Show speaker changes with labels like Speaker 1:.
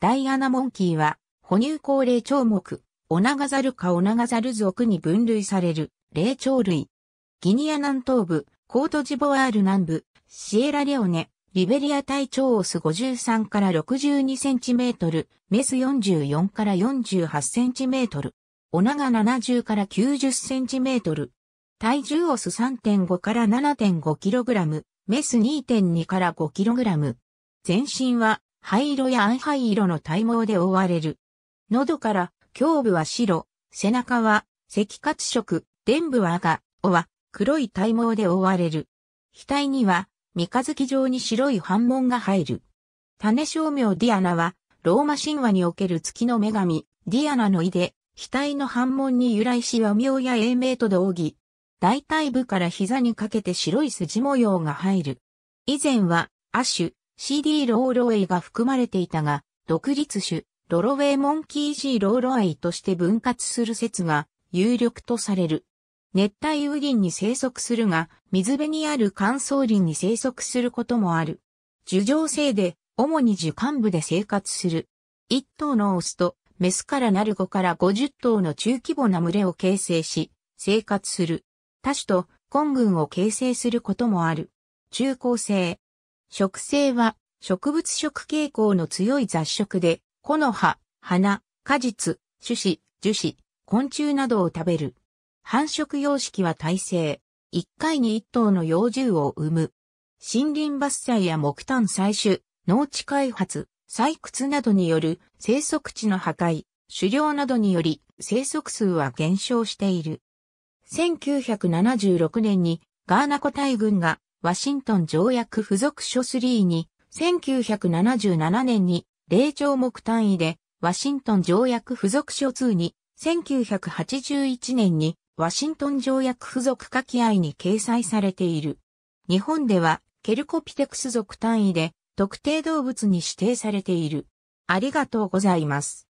Speaker 1: ダイアナモンキーは、哺乳高霊長目、オナガザルかオナガザル族に分類される、霊長類。ギニア南東部、コートジボワール南部、シエラレオネ、リベリア体長オス53から62センチメートル、メス44から48センチメートル、オナガ70から90センチメートル、体重オス3.5から7.5キログラム、メス2.2から5キログラム。全身は灰色や暗灰色の体毛で覆われる。喉から胸部は白、背中は赤褐色、臀部は赤、尾は黒い体毛で覆われる。額には三日月状に白い斑紋が入る。種商名ディアナはローマ神話における月の女神、ディアナの意で、額の反紋に由来し和名や英名と同義。大腿部から膝にかけて白い筋模様が入る。以前は、亜種、CD ローロウェイが含まれていたが、独立種、ロロウェイモンキー G ローロアイとして分割する説が有力とされる。熱帯雨林に生息するが、水辺にある乾燥林に生息することもある。樹上性で、主に樹幹部で生活する。一頭のオスと、メスからなる5から50頭の中規模な群れを形成し、生活する。多種と、根群を形成することもある。中高生、植生は植物食傾向の強い雑食で、木の葉、花、果実、種子、樹脂、昆虫などを食べる。繁殖様式は耐性。一回に一頭の幼獣を産む。森林伐採や木炭採取、農地開発、採掘などによる生息地の破壊、狩猟などにより生息数は減少している。1976年にガーナ古大群がワシントン条約付属書3に、1977年に、霊長目単位で、ワシントン条約付属書2に、1981年に、ワシントン条約付属書き合いに掲載されている。日本では、ケルコピテクス属単位で、特定動物に指定されている。ありがとうございます。